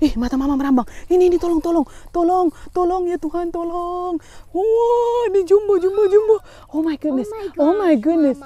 ih mata mama merambang ini ini tolong tolong tolong tolong ya Tuhan tolong wow ini jumbo jumbo jumbo oh my goodness oh my, oh goodness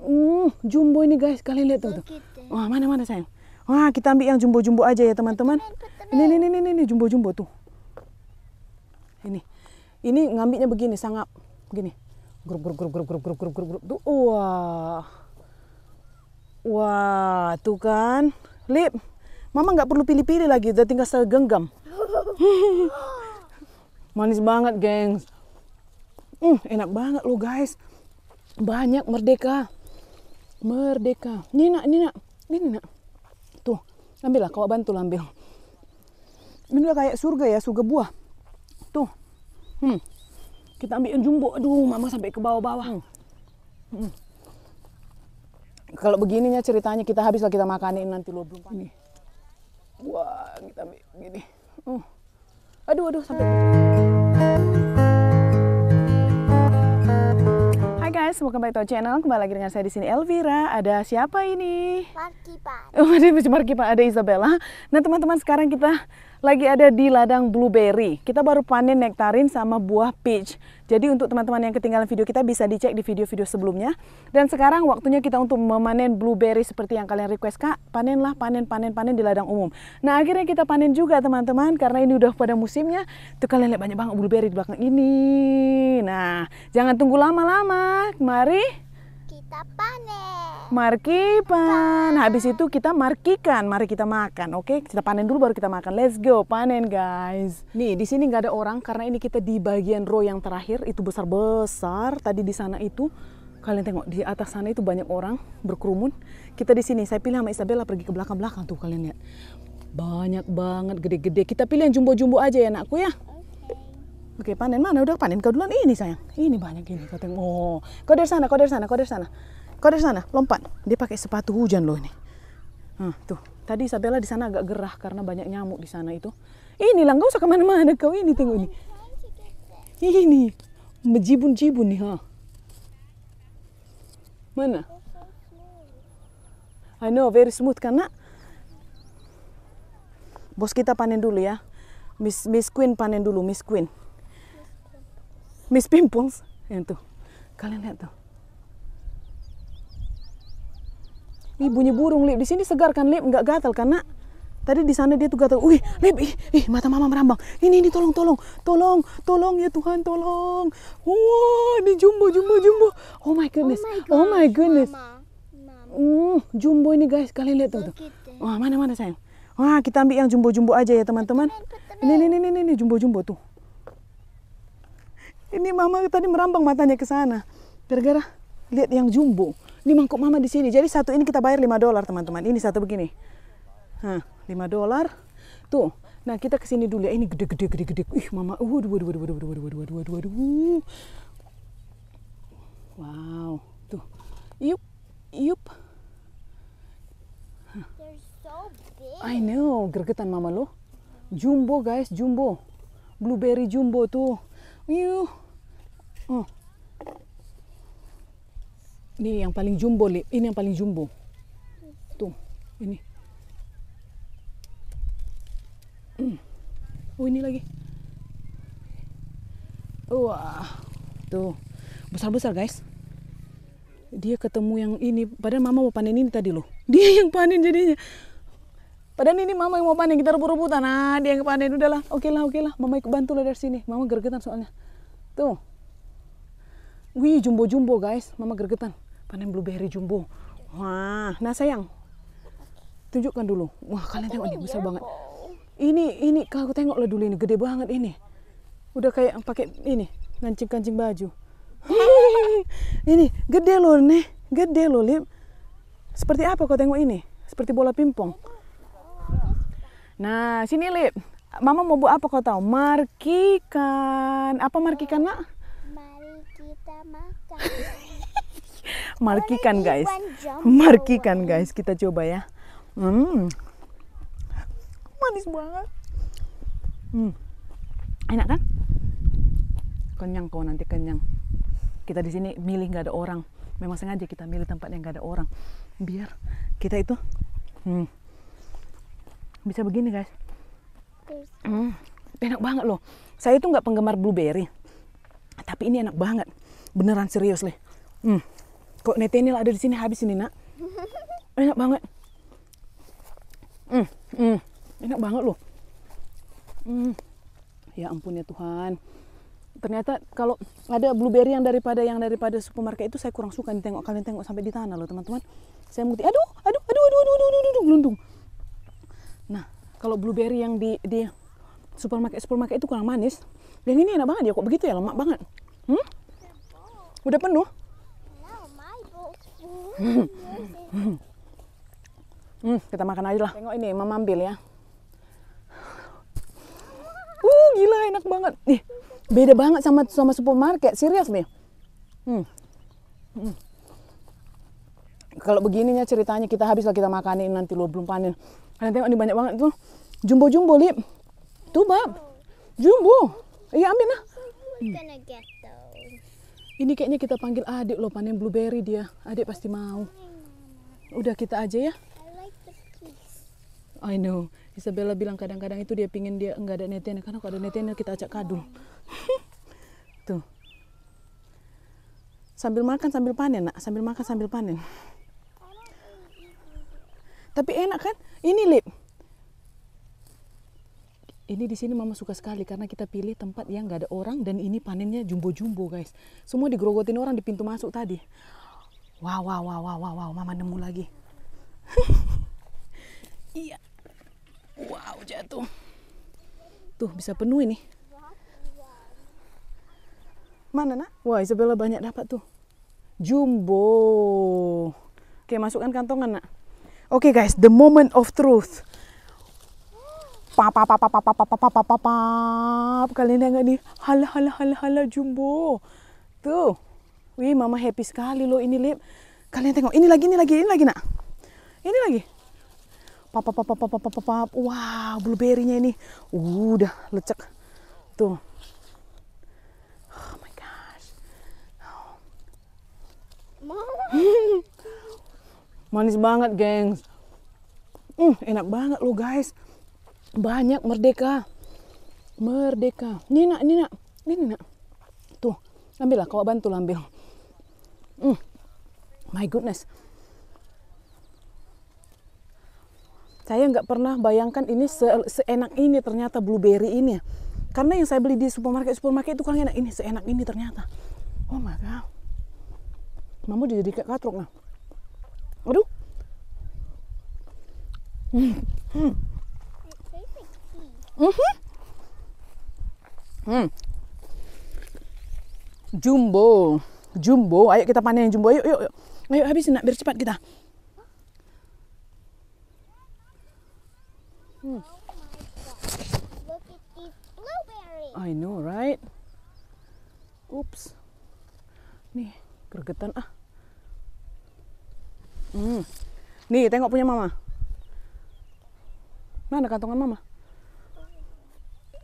Mm, jumbo ini guys kalian lihat tuh, tuh. Ya. wah mana mana sayang wah kita ambil yang jumbo jumbo aja ya teman-teman ini ini ini ini jumbo jumbo tuh ini ini ngambilnya begini sangat begini grup grup grup grup grup grup grup grup grup tuh wah wah tuh kan lip Mama nggak perlu pilih-pilih lagi, udah tinggal segenggam. Manis banget, gengs. Mm, enak banget lo guys. Banyak merdeka. Merdeka. Nina, Nina. Nina. Tuh, ambillah. Kau bantu lah, ambil. Ini udah kayak surga ya, surga buah. Tuh. Hmm. Kita ambil yang jumbo. Aduh, mama sampai ke bawah-bawah. Hmm. hmm. Kalau begininya ceritanya kita habislah kita makanin nanti lo belum panik wah kita gini uh aduh aduh sampai Hai guys, welcome back to channel. Kembali lagi dengan saya di sini Elvira. Ada siapa ini? Markipan. Oh, ada Markipan, ada Isabella. Nah, teman-teman, sekarang kita lagi ada di ladang blueberry. Kita baru panen nektarin sama buah peach. Jadi untuk teman-teman yang ketinggalan video kita bisa dicek di video-video sebelumnya. Dan sekarang waktunya kita untuk memanen blueberry seperti yang kalian request, Kak. Panenlah, panen, panen, panen di ladang umum. Nah, akhirnya kita panen juga teman-teman karena ini udah pada musimnya. Tuh kalian lihat banyak banget blueberry di belakang ini. Nah, jangan tunggu lama-lama. Mari kita panen. Markipan. Iya. Habis itu kita markikan. Mari kita makan, oke? Okay? Kita panen dulu baru kita makan. Let's go panen, guys. Nih, di sini nggak ada orang karena ini kita di bagian row yang terakhir itu besar-besar. Tadi di sana itu kalian tengok di atas sana itu banyak orang berkerumun. Kita di sini, saya pilih sama Isabella pergi ke belakang-belakang tuh kalian lihat. Banyak banget gede-gede. Kita pilih yang jumbo-jumbo aja ya anakku ya. Oke, panen mana? Udah panen kau duluan. Ini sayang. Ini banyak ini. Kau tengok. Oh, kau dari sana, kau dari sana, kau dari sana. Kau dari sana, lompat. Dia pakai sepatu hujan loh ini. Hmm, tuh. Tadi Isabella di sana agak gerah karena banyak nyamuk di sana itu. Ini lah, usah kemana-mana kau. Ini tengok ini. Ini. Mejibun-jibun nih, ha. Mana? I know, very smooth karena bos kita panen dulu ya. Miss Miss Queen panen dulu, Miss Queen. Miss Pimples. Yang tuh. Kalian lihat tuh. Ini bunyi burung, Lip. Di sini segar kan, Lip? Nggak gatal karena tadi di sana dia tuh gatal. Wih, Lip, ih, ih, mata mama merambang. Ini, ini, tolong, tolong. Tolong, tolong ya Tuhan, tolong. Wow, ini jumbo, jumbo, jumbo. Oh my goodness. Oh my, oh goodness. Mm, jumbo ini guys, kalian lihat tuh. tuh. Ya. Wah, mana mana sayang. Wah, kita ambil yang jumbo-jumbo aja ya, teman-teman. Ini, ini, ini, ini, jumbo-jumbo tuh ini mama tadi merambang matanya ke sana gara-gara lihat yang jumbo ini mangkuk mama di sini jadi satu ini kita bayar 5 dolar teman-teman ini satu begini Hah, 5 dolar tuh nah kita kesini dulu ya ini gede-gede gede-gede ih mama uh, waduh waduh waduh waduh waduh waduh waduh waduh wow tuh yup yup I know, gergetan mama lo. Jumbo guys, jumbo. Blueberry jumbo tuh. Miu. Oh. Ini yang paling jumbo, Lip. Ini yang paling jumbo. Tuh, ini. Hmm. Oh, ini lagi. Wah. Tuh. Besar-besar, guys. Dia ketemu yang ini. Padahal mama mau panen ini tadi loh. Dia yang panen jadinya. Padahal ini mama yang mau panen, kita rebut-rebutan. Nah, dia yang panen, udahlah. Oke lah, oke lah. Mama ikut bantu lah dari sini. Mama gergetan soalnya. Tuh. Wih, jumbo-jumbo guys. Mama gergetan. Panen blueberry jumbo. Wah, nah sayang. Tunjukkan dulu. Wah, kalian tengok ini besar banget. Ini, ini, kalau lah dulu ini. Gede banget ini. Udah kayak yang pakai ini, ngancing kancing baju. ini, gede loh, nih. Gede loh, Lim. Seperti apa kau tengok ini? Seperti bola pingpong. Nah, sini Lip. Mama mau buat apa kau tahu? Markikan. Apa markikan, Nak? kita markikan, guys. Markikan, guys. Kita coba ya. Hmm. Manis banget. Hmm. Enak kan? Kenyang kau nanti kenyang. Kita di sini milih nggak ada orang. Memang sengaja kita milih tempat yang nggak ada orang. Biar kita itu hmm, bisa begini guys hmm, enak banget loh saya itu nggak penggemar blueberry tapi ini enak banget beneran serius leh hmm. kok netenil ada di sini habis ini nak enak banget hmm, hmm, enak banget loh hmm. ya ampun ya Tuhan ternyata kalau ada blueberry yang daripada yang daripada supermarket itu saya kurang suka nih tengok kalian tengok sampai di tanah loh teman-teman saya mengikuti aduh aduh aduh aduh aduh aduh aduh, aduh, aduh, aduh, aduh, aduh, aduh, aduh, aduh Nah, kalau blueberry yang di, di supermarket supermarket itu kurang manis. Dan ini enak banget ya kok begitu ya lemak banget. Hmm? Udah penuh? Hmm. kita makan aja lah. Tengok ini, mama ambil ya. Uh, gila enak banget. Nih, beda banget sama sama supermarket, serius nih. Hmm. Hmm. Kalau begininya ceritanya kita habis lah kita makanin nanti lo belum panen. Kalian tengok ini banyak banget tuh. Jumbo-jumbo, Lip. Tuh, Bab. Jumbo. Iya, ambil lah. Ini kayaknya kita panggil adik loh panen blueberry dia. Adik pasti mau. Udah kita aja ya. I know. Isabella bilang kadang-kadang itu dia pingin dia enggak ada netian karena kalau ada netian kita acak kadu. Tuh. Sambil makan sambil panen, Nak. Sambil makan sambil panen. Tapi enak kan? Ini lip. Ini di sini mama suka sekali karena kita pilih tempat yang gak ada orang dan ini panennya jumbo-jumbo guys. Semua digerogotin orang di pintu masuk tadi. Wow, wow, wow, wow, wow, wow. mama nemu lagi. iya. Wow, jatuh. Tuh, bisa penuh ini. Mana nak? Wah, Isabella banyak dapat tuh. Jumbo. Oke, masukkan kantongan nak. Oke okay guys, the moment of truth. Papa papa papa papa papa papa. Kalian nggak nih? Hala hala hala hala jumbo. Tuh. Wih, mama happy sekali loh ini lip. Kalian tengok, ini lagi, ini lagi, ini lagi nak. Ini lagi. Papa papa papa papa papa. Wah, wow, blueberry-nya ini. udah lecek. Tuh. Oh my gosh. Oh manis banget gengs mm, enak banget lo, guys banyak merdeka merdeka Nina Nina ini Nina tuh ambillah kau bantu ambil mm. my goodness saya nggak pernah bayangkan ini se seenak ini ternyata blueberry ini ya. karena yang saya beli di supermarket supermarket itu kurang enak ini seenak ini ternyata oh my god mama jadi kayak katrok nah Aduh. Hmm. Hmm. Mm -hmm. Hmm. Jumbo, jumbo. Ayo kita panen yang jumbo. Yuk, yuk, yuk. Ayo habisin nak biar cepat kita. Hmm. Oh I know, right? Oops. Nih, gregetan ah. Hmm. Nih, tengok punya mama. Mana kantongan mama?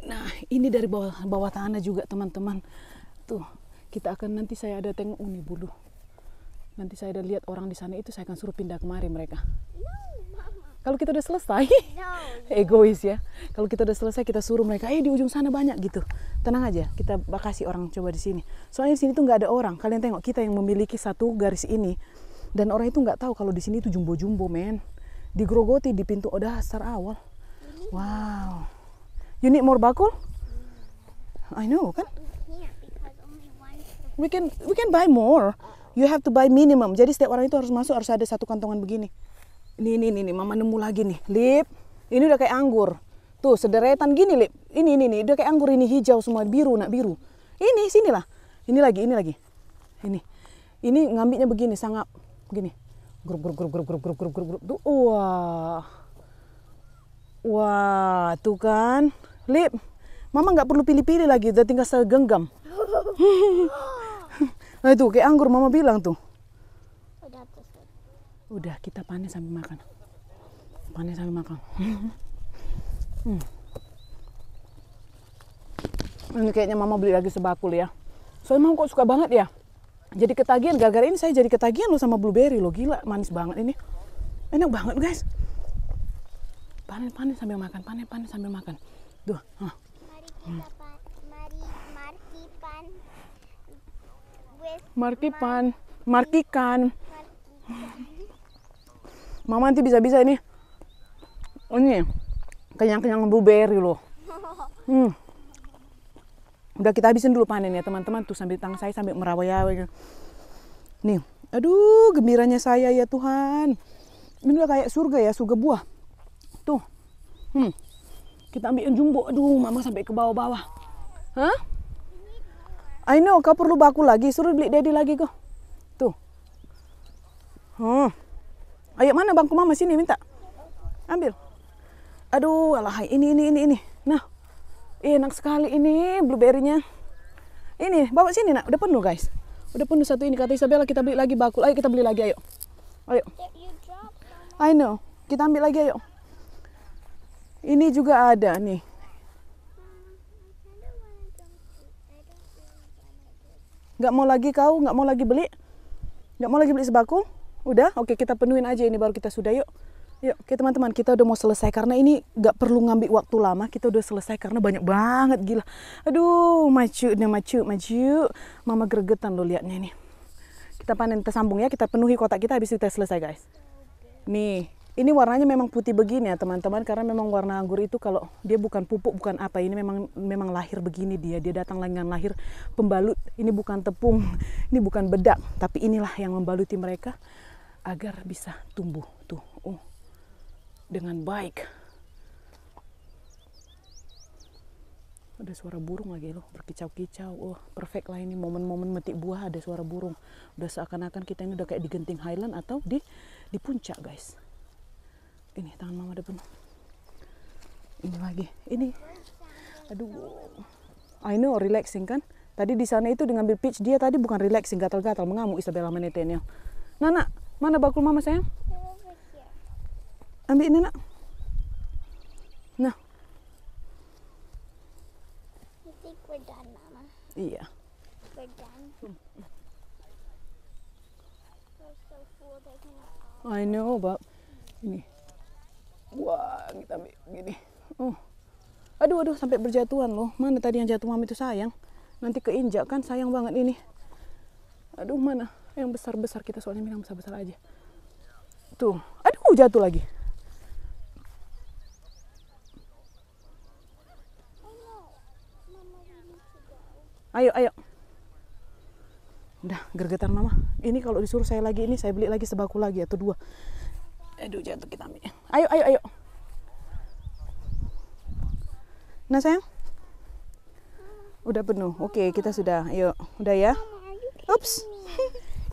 Nah, ini dari bawah bawah tanah juga, teman-teman. Tuh, kita akan nanti saya ada tengok uni oh, bulu. Nanti saya ada lihat orang di sana itu saya akan suruh pindah kemari mereka. Kalau kita udah selesai, ya, ya. egois ya. Kalau kita udah selesai kita suruh mereka, eh di ujung sana banyak gitu. Tenang aja, kita kasih orang coba di sini. Soalnya di sini tuh nggak ada orang. Kalian tengok kita yang memiliki satu garis ini dan orang itu nggak tahu kalau di sini itu jumbo-jumbo men Di Grogoti di pintu udah dasar awal wow you need more bakul I know kan we can we can buy more you have to buy minimum jadi setiap orang itu harus masuk harus ada satu kantongan begini ini ini ini mama nemu lagi nih lip ini udah kayak anggur tuh sederetan gini lip ini ini ini udah kayak anggur ini hijau semua biru nak biru ini sinilah ini lagi ini lagi ini ini ngambilnya begini sangat gini grup grup grup grup grup grup grup grup grup tuh wah wah tuh kan lip mama nggak perlu pilih-pilih lagi udah tinggal genggam nah itu kayak anggur mama bilang tuh udah kita panen sambil makan panen sambil makan hmm. ini kayaknya mama beli lagi sebakul ya soalnya mama kok suka banget ya jadi ketagihan gara ini saya jadi ketagihan lo sama blueberry lo gila manis banget ini enak banget guys panen panen sambil makan panen panen sambil makan tuh huh. hmm. markipan markikan mama nanti bisa-bisa ini ini kenyang-kenyang blueberry loh hmm udah kita habisin dulu panen ya teman-teman tuh sambil tangan saya sambil merawai gitu. nih aduh gembiranya saya ya Tuhan ini udah kayak surga ya surga buah tuh hmm kita ambil jumbo aduh mama sampai ke bawah-bawah hah I know kau perlu baku lagi suruh beli daddy lagi kok tuh hmm ayo mana bangku mama sini minta ambil aduh alahai ini ini ini ini nah enak sekali ini blueberry-nya. Ini, bawa sini nak, udah penuh guys. Udah penuh satu ini, kata Isabella kita beli lagi bakul. Ayo kita beli lagi, ayo. Ayo. I know, kita ambil lagi, ayo. Ini juga ada nih. Gak mau lagi kau, gak mau lagi beli? Gak mau lagi beli sebakul? Udah, oke kita penuhin aja ini baru kita sudah yuk. Yuk, oke teman-teman, kita udah mau selesai karena ini nggak perlu ngambil waktu lama. Kita udah selesai karena banyak banget gila. Aduh, maju, udah maju, maju. Mama gregetan lo liatnya ini. Kita panen, kita sambung ya. Kita penuhi kotak kita habis kita selesai, guys. Nih, ini warnanya memang putih begini ya teman-teman karena memang warna anggur itu kalau dia bukan pupuk bukan apa ini memang memang lahir begini dia dia datang dengan lahir pembalut ini bukan tepung ini bukan bedak tapi inilah yang membaluti mereka agar bisa tumbuh dengan baik. Ada suara burung lagi loh, berkicau-kicau. Oh, perfect lah ini momen-momen metik buah ada suara burung. Udah seakan-akan kita ini udah kayak di genting Highland atau di di puncak, guys. Ini tangan mama depan. Ini lagi. Ini. Aduh. Ah, I know oh, relaxing kan? Tadi di sana itu dengan pitch dia tadi bukan relaxing, gatal-gatal, mengamuk Isabella Menetenya. Nana, mana bakul mama sayang? ambil ini nah I think we're done yeah we're I know but ini wah kita ambil gini oh aduh aduh sampai berjatuhan loh mana tadi yang jatuh mami itu sayang nanti keinjak kan sayang banget ini aduh mana yang besar besar kita soalnya bilang besar besar aja tuh aduh jatuh lagi Ayo, ayo. Udah, gergetan mama. Ini kalau disuruh saya lagi ini, saya beli lagi sebaku lagi atau dua. Aduh, jatuh kita ambil. Ayo, ayo, ayo. Nah, sayang. Udah penuh. Oke, kita sudah. Ayo, udah ya. Ups.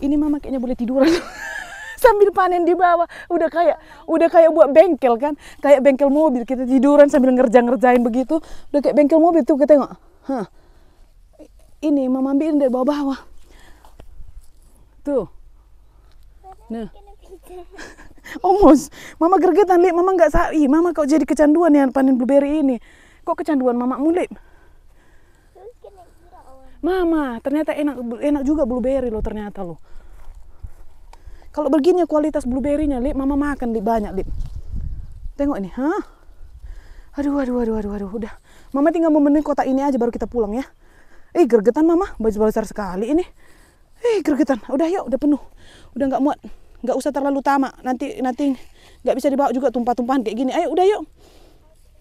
Ini mama kayaknya boleh tiduran. sambil panen di bawah udah kayak udah kayak buat bengkel kan kayak bengkel mobil kita tiduran sambil ngerja ngerjain begitu udah kayak bengkel mobil tuh kita tengok huh ini mama ambilin dari bawah-bawah tuh nah Omos, mama gergetan lip, mama nggak Ih, mama kok jadi kecanduan ya panen blueberry ini. Kok kecanduan mama mulip? Mama, ternyata enak enak juga blueberry lo ternyata lo. Kalau begini kualitas blueberry-nya, Lip, mama makan lihat banyak, Lip. Tengok ini, hah? Aduh, aduh, aduh, aduh, aduh, udah. Mama tinggal memenuhi kotak ini aja baru kita pulang ya. Ih, gergetan mama, baju besar sekali ini. Ih, gergetan. Udah yuk, udah penuh. Udah nggak muat. Nggak usah terlalu tamak. Nanti nanti nggak bisa dibawa juga tumpah-tumpahan kayak gini. Ayo, udah yuk.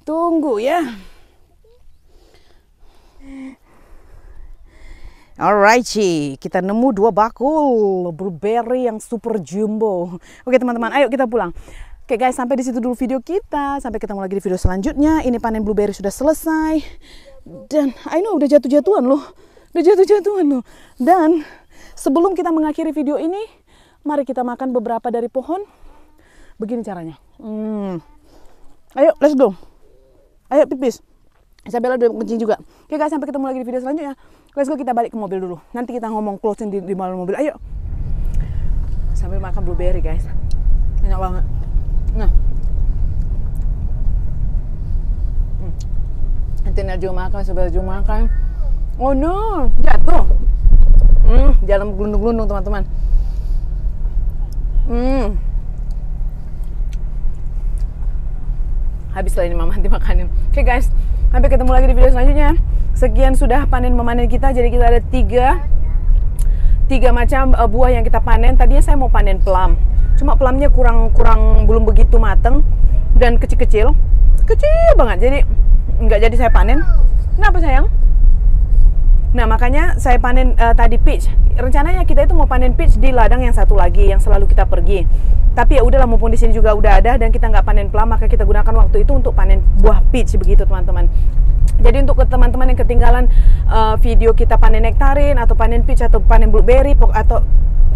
Tunggu ya. Alright, Ci. Kita nemu dua bakul blueberry yang super jumbo. Oke, teman-teman, ayo kita pulang. Oke guys, sampai di situ dulu video kita. Sampai ketemu lagi di video selanjutnya. Ini panen blueberry sudah selesai. Dan I know udah jatuh-jatuhan loh. Udah jatuh-jatuhan loh. Dan sebelum kita mengakhiri video ini, mari kita makan beberapa dari pohon. Begini caranya. Hmm. Ayo, let's go. Ayo pipis. Isabella udah kencing juga. Oke guys, sampai ketemu lagi di video selanjutnya. Let's go kita balik ke mobil dulu. Nanti kita ngomong closing di, di mobil. Ayo. Sambil makan blueberry guys. Enak banget. Nah, hmm. Nanti Najwa makan, sebelah Najwa makan. Oh no, jatuh. Hmm, jalan gelundung-gelundung teman-teman. Hmm. Habislah ini mama nanti makanin. Oke okay, guys, sampai ketemu lagi di video selanjutnya. Sekian sudah panen memanen kita. Jadi kita ada tiga tiga macam eh, buah yang kita panen. Tadinya saya mau panen plum cuma pelamnya kurang kurang belum begitu mateng dan kecil-kecil kecil banget jadi nggak jadi saya panen kenapa sayang nah makanya saya panen uh, tadi peach rencananya kita itu mau panen peach di ladang yang satu lagi yang selalu kita pergi tapi ya udahlah mumpung di sini juga udah ada dan kita nggak panen pelam maka kita gunakan waktu itu untuk panen buah peach begitu teman-teman jadi untuk teman-teman yang ketinggalan uh, video kita panen nektarin atau panen peach atau panen blueberry atau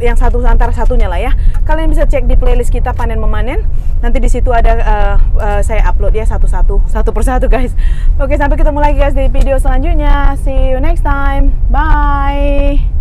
yang satu antara satunya lah ya. Kalian bisa cek di playlist kita panen memanen. Nanti di situ ada uh, uh, saya upload ya satu-satu, satu persatu guys. Oke, sampai ketemu lagi guys di video selanjutnya. See you next time. Bye.